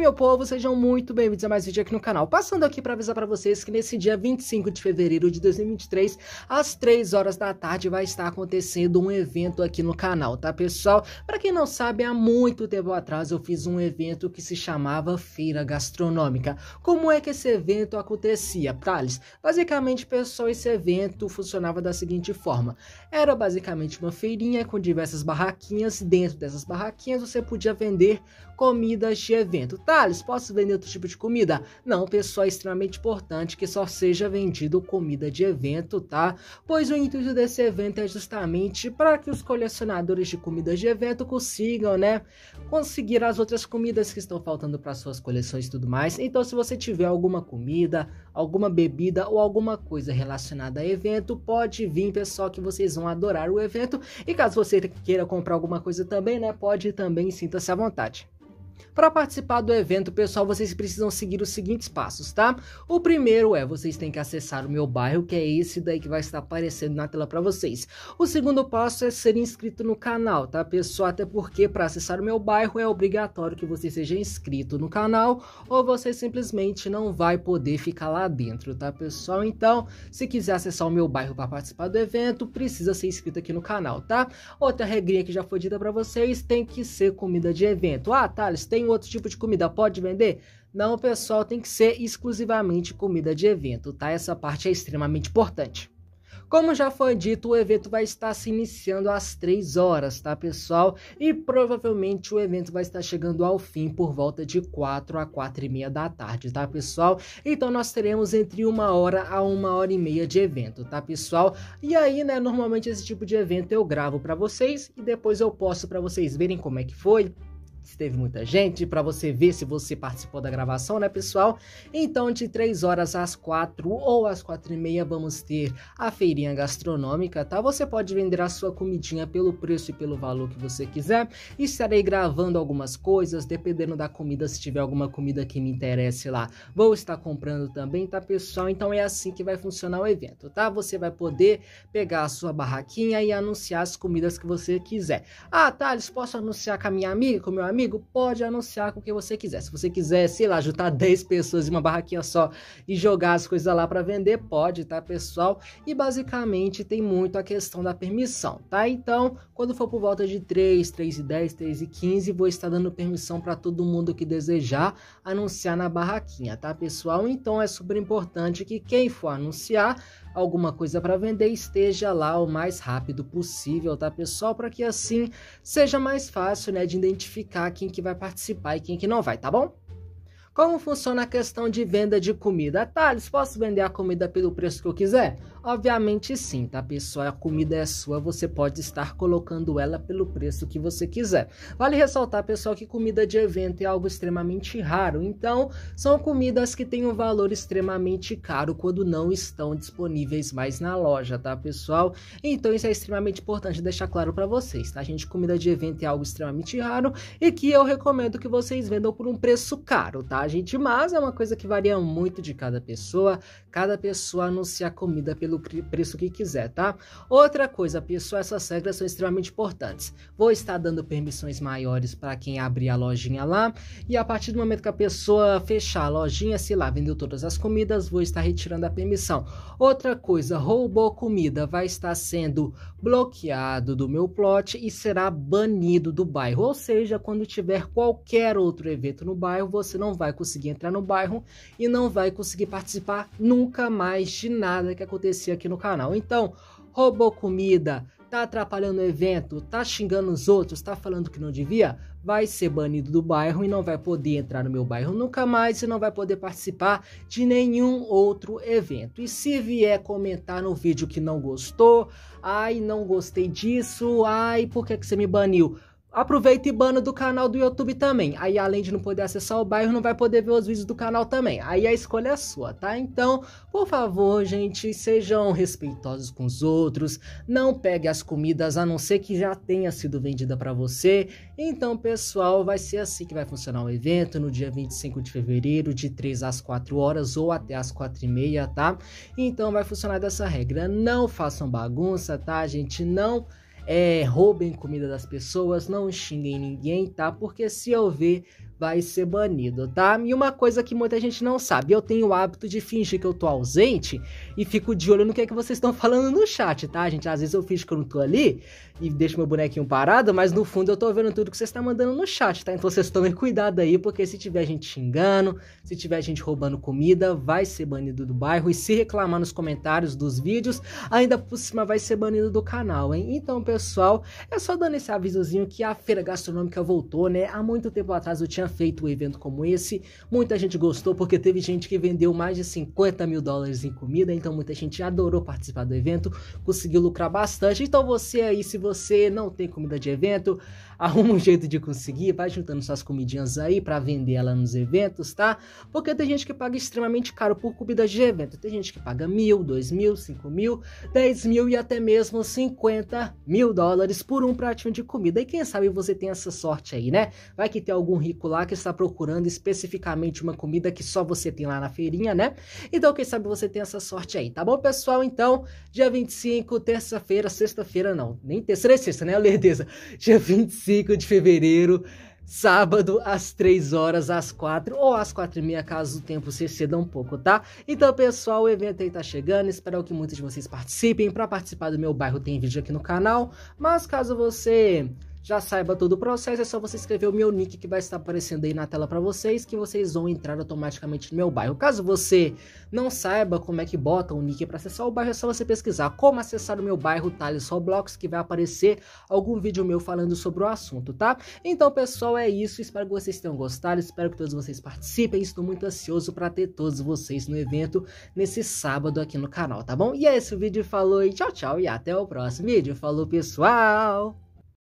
meu povo? Sejam muito bem-vindos a mais um vídeo aqui no canal. Passando aqui para avisar para vocês que nesse dia 25 de fevereiro de 2023, às 3 horas da tarde, vai estar acontecendo um evento aqui no canal, tá, pessoal? Para quem não sabe, há muito tempo atrás eu fiz um evento que se chamava Feira Gastronômica. Como é que esse evento acontecia, Thales? Basicamente, pessoal, esse evento funcionava da seguinte forma. Era basicamente uma feirinha com diversas barraquinhas. Dentro dessas barraquinhas, você podia vender comidas de evento detalhes, posso vender outro tipo de comida? Não, pessoal, é extremamente importante que só seja vendido comida de evento, tá? Pois o intuito desse evento é justamente para que os colecionadores de comidas de evento consigam, né, conseguir as outras comidas que estão faltando para suas coleções e tudo mais. Então, se você tiver alguma comida, alguma bebida ou alguma coisa relacionada a evento, pode vir, pessoal, que vocês vão adorar o evento. E caso você queira comprar alguma coisa também, né, pode também, sinta-se à vontade. Para participar do evento, pessoal, vocês precisam seguir os seguintes passos, tá? O primeiro é vocês têm que acessar o meu bairro, que é esse daí que vai estar aparecendo na tela para vocês. O segundo passo é ser inscrito no canal, tá, pessoal? Até porque para acessar o meu bairro é obrigatório que você seja inscrito no canal ou você simplesmente não vai poder ficar lá dentro, tá, pessoal? Então, se quiser acessar o meu bairro para participar do evento, precisa ser inscrito aqui no canal, tá? Outra regrinha que já foi dita para vocês, tem que ser comida de evento. Ah, Thales, tem outro tipo de comida? Pode vender? Não, pessoal, tem que ser exclusivamente comida de evento, tá? Essa parte é extremamente importante. Como já foi dito, o evento vai estar se iniciando às 3 horas, tá, pessoal? E provavelmente o evento vai estar chegando ao fim por volta de 4 a 4 e meia da tarde, tá, pessoal? Então nós teremos entre uma hora a uma hora e meia de evento, tá, pessoal? E aí, né, normalmente esse tipo de evento eu gravo para vocês e depois eu posto para vocês verem como é que foi, teve muita gente, para você ver se você participou da gravação, né, pessoal? Então, de 3 horas às 4 ou às 4 e meia, vamos ter a feirinha gastronômica, tá? Você pode vender a sua comidinha pelo preço e pelo valor que você quiser. Estarei gravando algumas coisas, dependendo da comida, se tiver alguma comida que me interesse lá, vou estar comprando também, tá, pessoal? Então, é assim que vai funcionar o evento, tá? Você vai poder pegar a sua barraquinha e anunciar as comidas que você quiser. Ah, tá, eles posso anunciar com a minha amiga, com meu amigo, pode anunciar com o que você quiser. Se você quiser, sei lá, juntar 10 pessoas em uma barraquinha só e jogar as coisas lá para vender, pode, tá, pessoal? E basicamente tem muito a questão da permissão, tá? Então, quando for por volta de 3, 3 e 10, 3 e 15, vou estar dando permissão para todo mundo que desejar anunciar na barraquinha, tá, pessoal? Então é super importante que quem for anunciar alguma coisa para vender, esteja lá o mais rápido possível, tá, pessoal? Para que assim seja mais fácil, né, de identificar quem que vai participar e quem que não vai, tá bom? Como funciona a questão de venda de comida? Thales, posso vender a comida pelo preço que eu quiser? Obviamente sim, tá pessoal? A comida é sua, você pode estar colocando ela pelo preço que você quiser. Vale ressaltar, pessoal, que comida de evento é algo extremamente raro, então são comidas que têm um valor extremamente caro quando não estão disponíveis mais na loja, tá pessoal? Então isso é extremamente importante deixar claro para vocês, tá gente? Comida de evento é algo extremamente raro e que eu recomendo que vocês vendam por um preço caro, tá? gente, mas é uma coisa que varia muito de cada pessoa. Cada pessoa anuncia a comida pelo preço que quiser, tá? Outra coisa, pessoal, essas regras são extremamente importantes. Vou estar dando permissões maiores para quem abrir a lojinha lá, e a partir do momento que a pessoa fechar a lojinha, se lá vendeu todas as comidas, vou estar retirando a permissão. Outra coisa, roubou comida, vai estar sendo bloqueado do meu plot e será banido do bairro. Ou seja, quando tiver qualquer outro evento no bairro, você não vai vai conseguir entrar no bairro e não vai conseguir participar nunca mais de nada que acontecia aqui no canal. Então, roubou comida, tá atrapalhando o evento, tá xingando os outros, tá falando que não devia, vai ser banido do bairro e não vai poder entrar no meu bairro nunca mais e não vai poder participar de nenhum outro evento. E se vier comentar no vídeo que não gostou, ai, não gostei disso, ai, por que, que você me baniu? Aproveita e bana do canal do YouTube também. Aí, além de não poder acessar o bairro, não vai poder ver os vídeos do canal também. Aí a escolha é sua, tá? Então, por favor, gente, sejam respeitosos com os outros. Não pegue as comidas a não ser que já tenha sido vendida para você. Então, pessoal, vai ser assim que vai funcionar o evento no dia 25 de fevereiro, de 3 às 4 horas ou até às 4 e meia, tá? Então, vai funcionar dessa regra. Não façam bagunça, tá, gente? Não é, roubem comida das pessoas, não xinguem ninguém, tá? Porque se eu ver vai ser banido, tá? E uma coisa que muita gente não sabe, eu tenho o hábito de fingir que eu tô ausente e fico de olho no que é que vocês estão falando no chat, tá, gente? Às vezes eu fingo que eu não tô ali e deixo meu bonequinho parado, mas no fundo eu tô vendo tudo que vocês estão tá mandando no chat, tá? Então vocês tomem cuidado aí, porque se tiver gente xingando, se tiver gente roubando comida, vai ser banido do bairro e se reclamar nos comentários dos vídeos, ainda por cima vai ser banido do canal, hein? Então, pessoal, é só dando esse avisozinho que a feira gastronômica voltou, né? Há muito tempo atrás eu tinha feito um evento como esse. Muita gente gostou porque teve gente que vendeu mais de 50 mil dólares em comida, então muita gente adorou participar do evento, conseguiu lucrar bastante. Então você aí, se você não tem comida de evento, arruma um jeito de conseguir, vai juntando suas comidinhas aí para vender ela nos eventos, tá? Porque tem gente que paga extremamente caro por comida de evento. Tem gente que paga mil, dois mil, cinco mil, dez mil e até mesmo 50 mil dólares por um pratinho de comida. E quem sabe você tem essa sorte aí, né? Vai que tem algum rico lá lá que está procurando especificamente uma comida que só você tem lá na feirinha, né? Então, quem sabe você tem essa sorte aí, tá bom, pessoal? Então, dia 25, terça-feira, sexta-feira não, nem terça, nem sexta, né, Lerdeza? Dia 25 de fevereiro, sábado às 3 horas, às 4 ou às 4 e meia, caso o tempo se exceda um pouco, tá? Então, pessoal, o evento aí tá chegando, espero que muitos de vocês participem. Para participar do meu bairro tem vídeo aqui no canal, mas caso você já saiba todo o processo, é só você escrever o meu nick que vai estar aparecendo aí na tela para vocês, que vocês vão entrar automaticamente no meu bairro. Caso você não saiba como é que bota o nick para acessar o bairro, é só você pesquisar como acessar o meu bairro Thales Roblox, que vai aparecer algum vídeo meu falando sobre o assunto, tá? Então, pessoal, é isso. Espero que vocês tenham gostado, espero que todos vocês participem. Estou muito ansioso para ter todos vocês no evento nesse sábado aqui no canal, tá bom? E é esse o vídeo, falou e tchau, tchau, e até o próximo vídeo. Falou, pessoal!